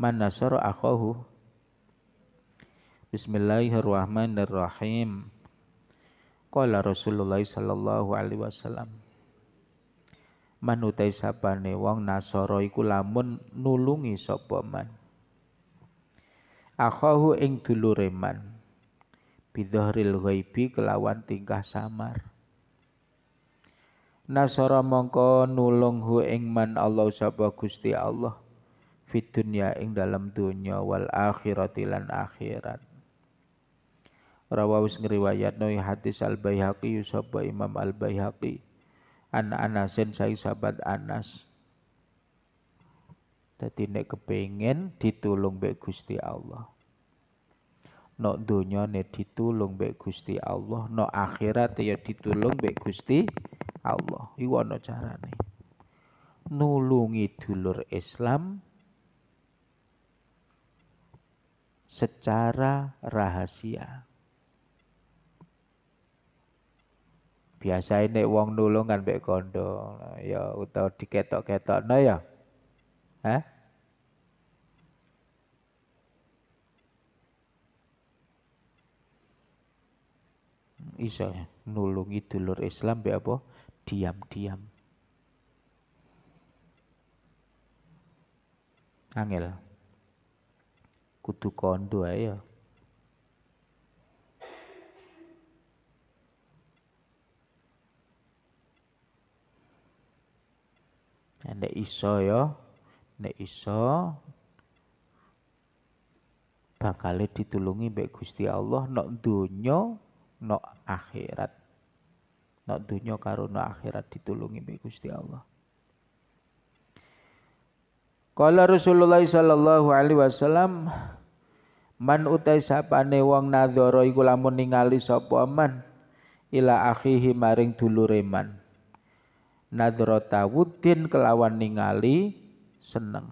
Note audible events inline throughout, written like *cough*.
man nasara akhahu Bismillahirrahmanirrahim Qala Rasulullah sallallahu alaihi wasallam Man utai sapane wong nasara iku lamun nulungi sapa man Akhahu ing dulure man bidhahril ghaibi kelawan tingkah samar Nasara mongko nulung hu ing man Allah sapa Gusti Allah fit dunya ing dalam dunya wal akhirati lan akhirat rawawis ngeriwayat noi hadis Al Baihaqi Yusaba Imam Al Baihaqi An Anasin saya sahabat Anas Tadi nek kepengen ditulung baik Gusti Allah no dunya nek ditulung baik Gusti Allah no akhirat ya ditulung baik Gusti Allah Iku cara carane Nulungi dulur Islam secara rahasia. Biasa ini wong nulung kan kondo, ya utau diketok-ketok, nah ya, eh? Iso ya, nulungi dulur Islam be apa? Diam-diam. Angel kudu kondo ae ya. Nek iso ya, nek iso bakal ditulungi mbek Gusti Allah nok donya nok akhirat. Nok donya karo nok akhirat ditulungi mbek Gusti Allah. Kala Rasulullah sallallahu alaihi wasallam man utai sapane wong nadzara iku lamun ningali sapa man ila akhihi maring dulure man Nadoro wuddin kelawan ningali seneng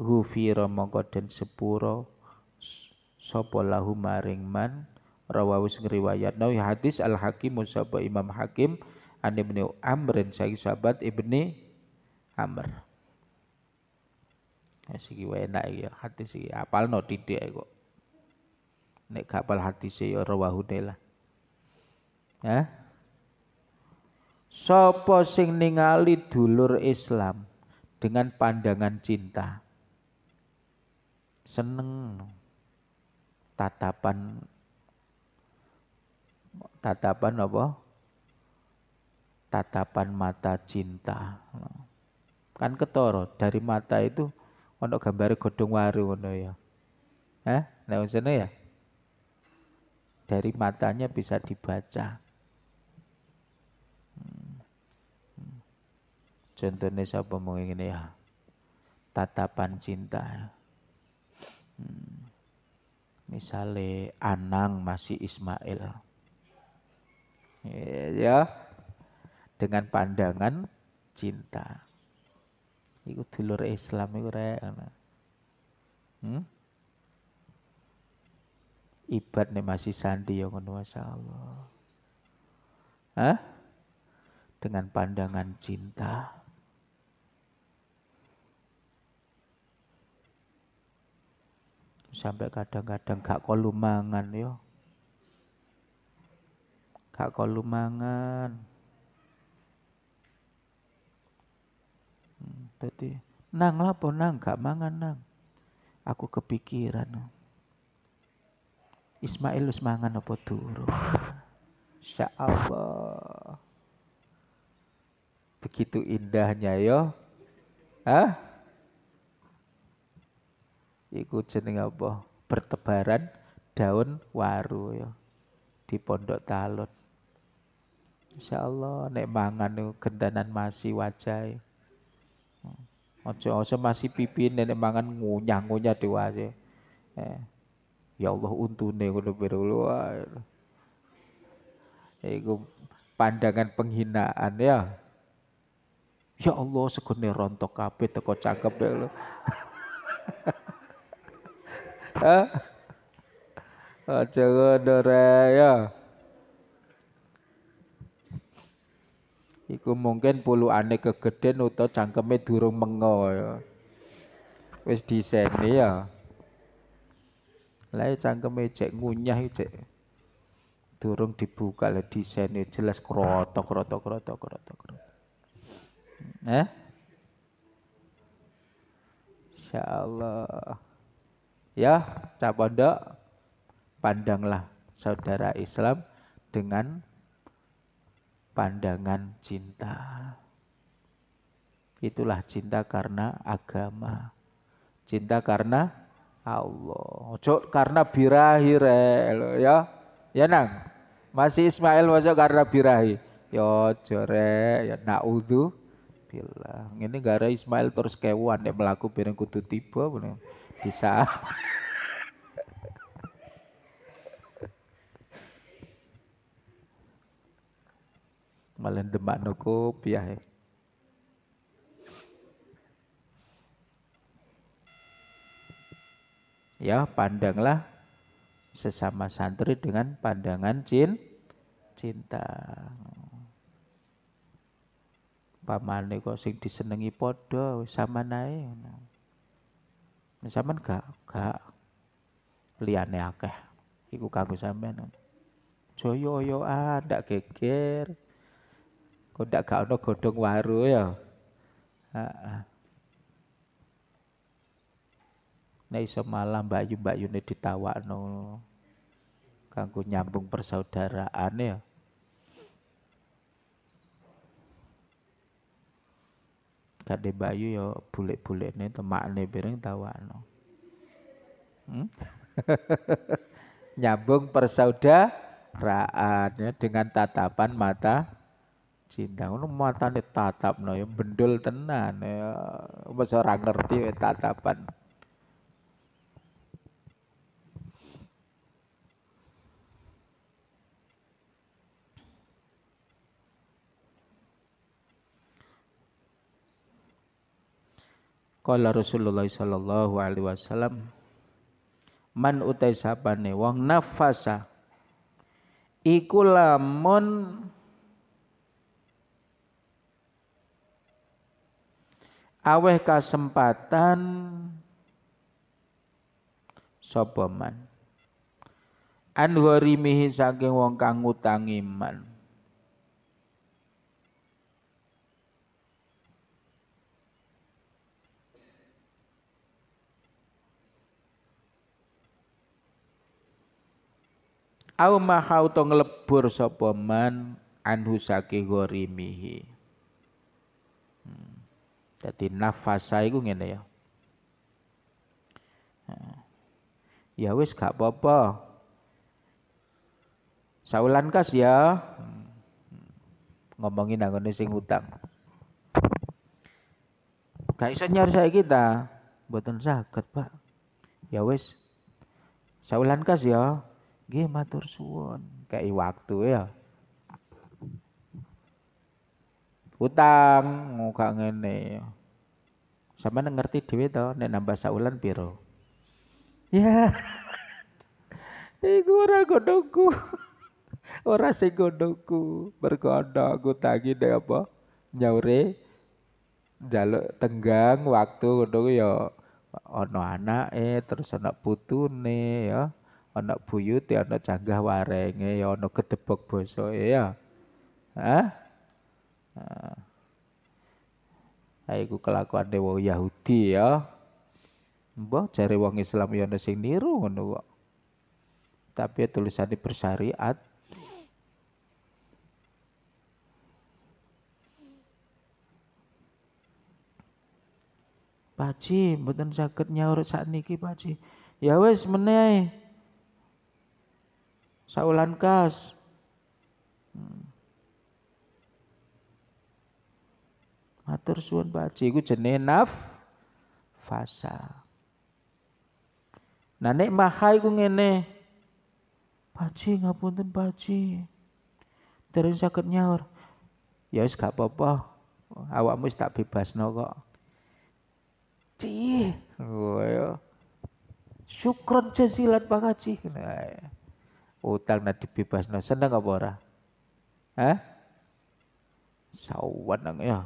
Hufira mongko den sepuro sapa lahu maring man rawawis ngriwayat nawi hadis al hakim sapa imam hakim an ibni amrin sahabat ibni amr Ya siki enak ya hati siki apal no titik kok. Nek gak apal hati sih ya rawahune lah. Ya. Sopo sing ningali dulur Islam dengan pandangan cinta. Seneng tatapan tatapan apa? Tatapan mata cinta. Kan ketoro dari mata itu ono gambar godong waru ono ya. eh Nah, ya. Dari matanya bisa dibaca. Hmm. Contohnya siapa mau ini ya? Tatapan cinta. Hmm. misale Misalnya Anang masih Ismail. Iya, ya, dengan pandangan cinta iku dulur Islam iku rek ana. Hmm? Ibad nih masih sandi ya ngono masyaallah. Hah? Dengan pandangan cinta. Sampai kadang-kadang gak kolumangan yo. Gak kolumangan. tadi nang lapo nang gak mangan nang. Aku kepikiran. Ismail lu semangan apa durung? Allah. Begitu indahnya yo. Ya. Hah? Iku jeneng apa? Bertebaran daun waru yo. Ya, di pondok talut. Insya Allah nek mangan gendanan masih wajah. Ojo ojo masih pipi nenek mangan ngunyah ngunyah dewa Eh. Ya Allah untune udah berluar. Iku pandangan penghinaan ya. Ya Allah segone rontok kabeh teko cakep ya lo. *laughs* Aja ngono ya. Iku mungkin puluhane kegeden utawa cangkeme durung mengo ya. Wis diseni ya. Lah cangkeme ya cek ngunyah cek durung dibuka lah diseni jelas krotok krotok krotok krotok. krotok. Eh? Insya Allah. Ya, Cak Pondok, pandanglah saudara Islam dengan pandangan cinta. Itulah cinta karena agama. Cinta karena Allah. cok karena birahi rel, ya. Ya nang. Masih Ismail masuk karena birahi. Yo ya, jore ya naudzu billah. Ini gara Ismail terus kewan dia melaku bareng kudu tiba bener. Bisa. *laughs* malah nuku piah Ya, pandanglah sesama santri dengan pandangan cin cinta. Pamane kok sing disenengi podo sama naik Sampeyan gak gak liane akeh iku kagus sampean. joyo yo ada geger. Kok ndak gak ono godhong waru ya. Heeh. Nek iso malah Mbak Yu Mbak Yune ditawakno kanggo nyambung persaudaraan ya. Kade Bayu ya bulik-bulik ini temakne bereng tawakno. Hmm? *laughs* nyambung persaudaraan ya dengan tatapan mata Cinta, ngono matane tatapno ya bendul tenan ya wis ora ngerti we tatapan. Kala Rasulullah sallallahu alaihi wasallam man utai sapane wong nafasa iku lamun aweh kesempatan soboman. man mihi saking wong kang utangi man Au mahau to nglebur sapa man anhu saking nafas nafasa itu ngene ya. Nah, ya wis gak apa-apa. Saulan kas ya. Hmm, ngomongin anggone sing utang. Gak iso nyar saya kita. Mboten saged, Pak. Ya wis. Saulan kas ya. Nggih matur suwun. Kei waktu ya. utang muka ngene sama ngerti dewe to nek nambah saulan piro ya *laughs* iku ora godoku, *laughs* ora sing godoku, bergodhong tagi de apa nyaure jaluk tenggang waktu yo ya ana eh terus putu putune ya ana ya ana janggah warenge ya ana gedebok bosoke ya ah? Aiku ah. kelakuan dewa Yahudi ya. Mbah cari wong Islam yang ada sing niru ngono kok. Tapi tulisannya bersyariat. Paji, mboten saged nyaur niki paci, Ya wes meneh. Saulan kas. Hmm. Matur suwun Pak Haji iku jenenge naf fasa. Nah nek maha iku ngene. Pak Haji ngapunten Pak Haji. Terus sakit nyaur. Ya wis gak apa-apa. Awakmu wis tak bebasno kok. Cih, ngoyo. Ya. Syukron jazilan Pak Haji. Nah, utang nanti bebasno seneng apa ora? Hah? Sawan nang ya.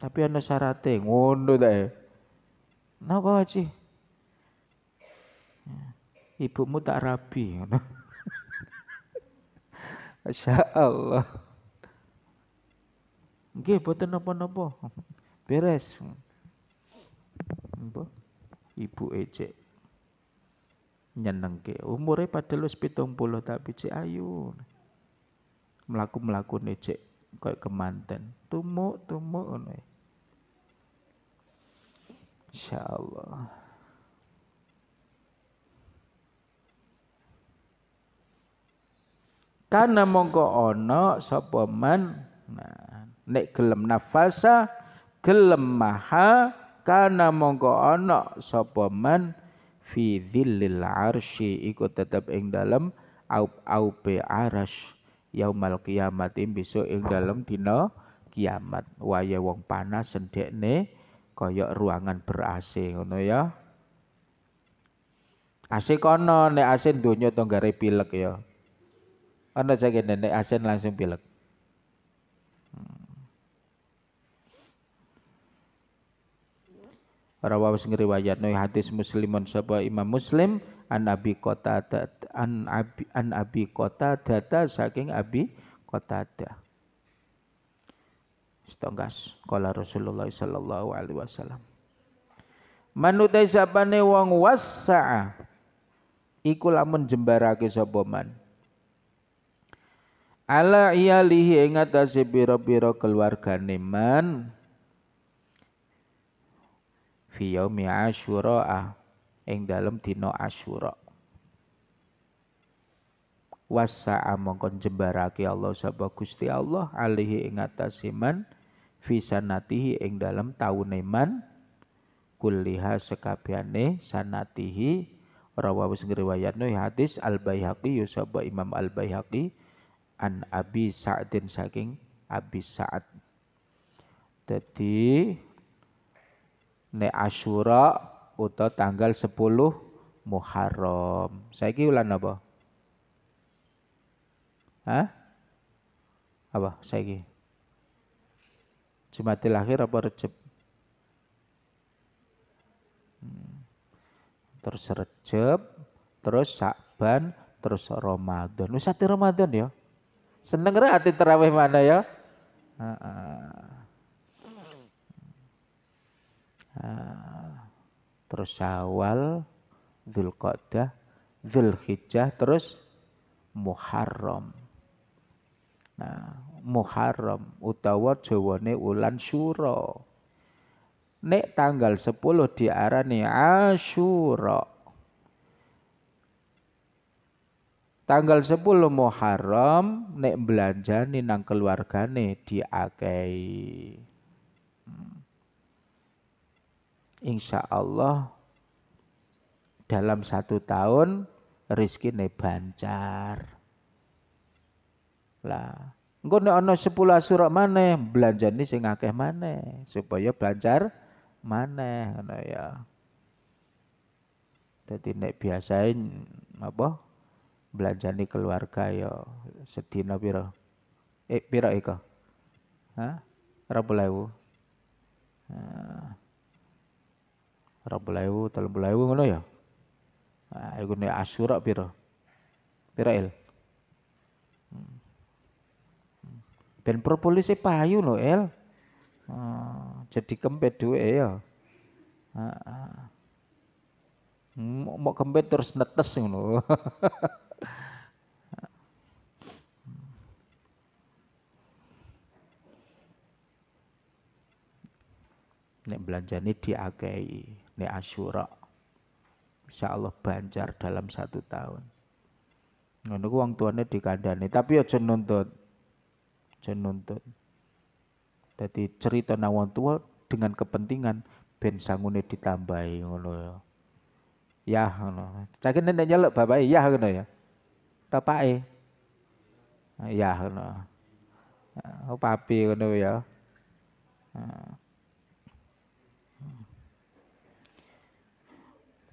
Tapi ana syaratnya ngono ta ya. Napa Haji? Ya, ibumu tak rapi, ngono. *laughs* Masya Allah. Nggih boten napa-napa. Beres. Mbah ibu ejek nyenengke umure padahal wis 70 tapi cek ayu melaku-melaku ejek kayak kemanten tumuk tumuk ngono ya. Insya Allah. Karena mongko ono sopoman man nah, nek gelem nafasa gelem maha karena mongko ono sopoman man fi dhillil arsy ikut tetap ing dalam, aup aupe arash yaumal kiamat besok ing dalam tino kiamat waya wong panas sendek nih koyok ruangan ber-AC ngono ya. AC kono nek AC donya nggak pilek ya. Ana jaga nek AC langsung pilek. Hmm. Rawa wis wajat, no hadis muslimon sapa Imam Muslim an Abi Qatadah an Abi an Abi Qatadah saking Abi Qatadah. Stogas kala Rasulullah sallallahu alaihi wasallam. Manutai sapane wong wasa'a iku lamun jembarake sapa man. Ala iyalihi ing atase pira-pira keluargane man fi yaumi asyura ing dalem dina asyura. Wasa'a mongkon jembarake Allah sapa Gusti Allah alihi ing atase man Visanatihi ing dalam tahun man kuliha sekabiane sanatihi rawahu sing riwayatno hadis Al Baihaqi yusaba Imam Al Baihaqi an Abi Sa'din saking Abi saat. jadi ne Asyura uta tanggal 10 Muharram saiki kira apa Hah? Apa saiki? Jumatil akhir apa Recep? Hmm. Terus Recep, terus Sa'ban, terus Ramadan. Wis ati Ramadan ya. Seneng ra ati tarawih mana ya? terus Syawal, Dzulqa'dah, Dzulhijjah, terus Muharram. Nah, Muharram utawa jawane ulan Syura. Nek tanggal 10 diarani Asyura. Tanggal 10 Muharram nek belanjani nang keluargane diakei. Hmm. Insya Allah dalam satu tahun rizki ne bancar. Lah, Engko nek ana 10 asura maneh, belanjani sing akeh maneh supaya belajar maneh ngono ya. Dadi nek biasain apa belanjani keluarga ya sedina pira? Eh pira iku? Hah? Rabulewu. Rabulewu, telung ngono ya. Ah iku nek asura pira? Pira il? Ben propolis e payu lho, El. Ah, jadi kempet duwe ya. Ah, ah, mau kempet terus netes ngono. *laughs* nek belanja ini diakei nek asyura insya Allah banjar dalam satu tahun ngono uang tuannya di dikandani tapi aja nuntut nuntut jadi cerita nawan tua dengan kepentingan ben sangune ditambahi ngono ya ya ngono cagene nek nyeluk bapake ya ngono ya tepake ya ngono oh papi ngono ya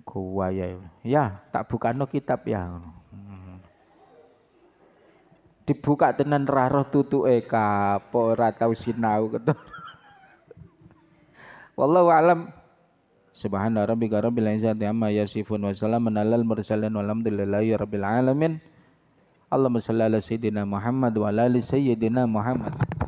Kuwaya ya ya tak bukano kitab ya ngono dibuka tenan ra tutu eka po ratau tau sinau ketok *laughs* wallahu alam subhana bila insya izzati amma yasifun wa menalal menalal mursalin walhamdulillahi rabbil alamin Allahumma salli ala sayyidina Muhammad wa ala sayyidina Muhammad